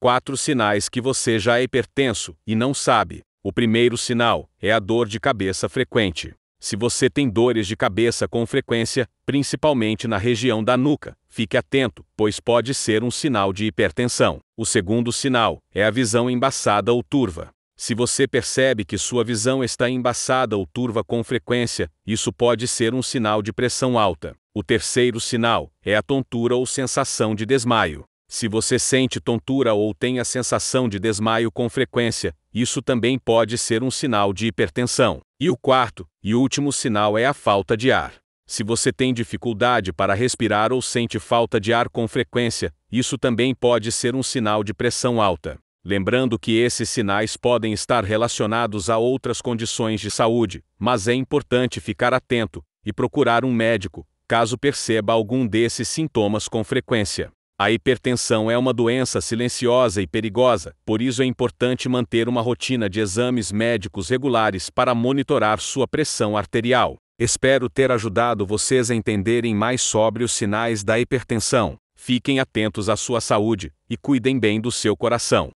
Quatro sinais que você já é hipertenso e não sabe. O primeiro sinal é a dor de cabeça frequente. Se você tem dores de cabeça com frequência, principalmente na região da nuca, fique atento, pois pode ser um sinal de hipertensão. O segundo sinal é a visão embaçada ou turva. Se você percebe que sua visão está embaçada ou turva com frequência, isso pode ser um sinal de pressão alta. O terceiro sinal é a tontura ou sensação de desmaio. Se você sente tontura ou tem a sensação de desmaio com frequência, isso também pode ser um sinal de hipertensão. E o quarto e último sinal é a falta de ar. Se você tem dificuldade para respirar ou sente falta de ar com frequência, isso também pode ser um sinal de pressão alta. Lembrando que esses sinais podem estar relacionados a outras condições de saúde, mas é importante ficar atento e procurar um médico caso perceba algum desses sintomas com frequência. A hipertensão é uma doença silenciosa e perigosa, por isso é importante manter uma rotina de exames médicos regulares para monitorar sua pressão arterial. Espero ter ajudado vocês a entenderem mais sobre os sinais da hipertensão. Fiquem atentos à sua saúde e cuidem bem do seu coração.